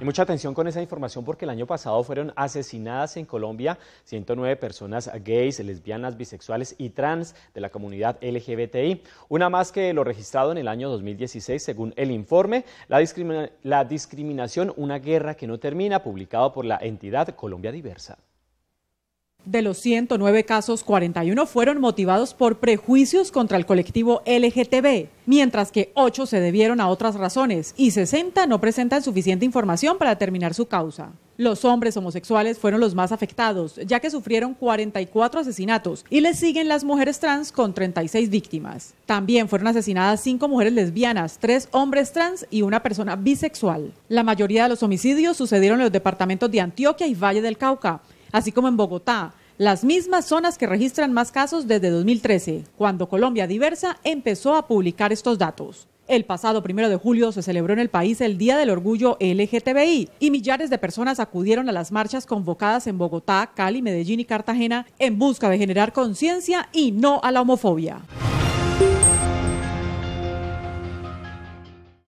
Y mucha atención con esa información porque el año pasado fueron asesinadas en Colombia 109 personas gays, lesbianas, bisexuales y trans de la comunidad LGBTI, una más que lo registrado en el año 2016 según el informe la discriminación, una guerra que no termina, publicado por la entidad Colombia Diversa. De los 109 casos, 41 fueron motivados por prejuicios contra el colectivo LGTB, mientras que 8 se debieron a otras razones y 60 no presentan suficiente información para determinar su causa. Los hombres homosexuales fueron los más afectados, ya que sufrieron 44 asesinatos y les siguen las mujeres trans con 36 víctimas. También fueron asesinadas 5 mujeres lesbianas, 3 hombres trans y una persona bisexual. La mayoría de los homicidios sucedieron en los departamentos de Antioquia y Valle del Cauca así como en Bogotá, las mismas zonas que registran más casos desde 2013, cuando Colombia Diversa empezó a publicar estos datos. El pasado primero de julio se celebró en el país el Día del Orgullo LGTBI y millares de personas acudieron a las marchas convocadas en Bogotá, Cali, Medellín y Cartagena en busca de generar conciencia y no a la homofobia.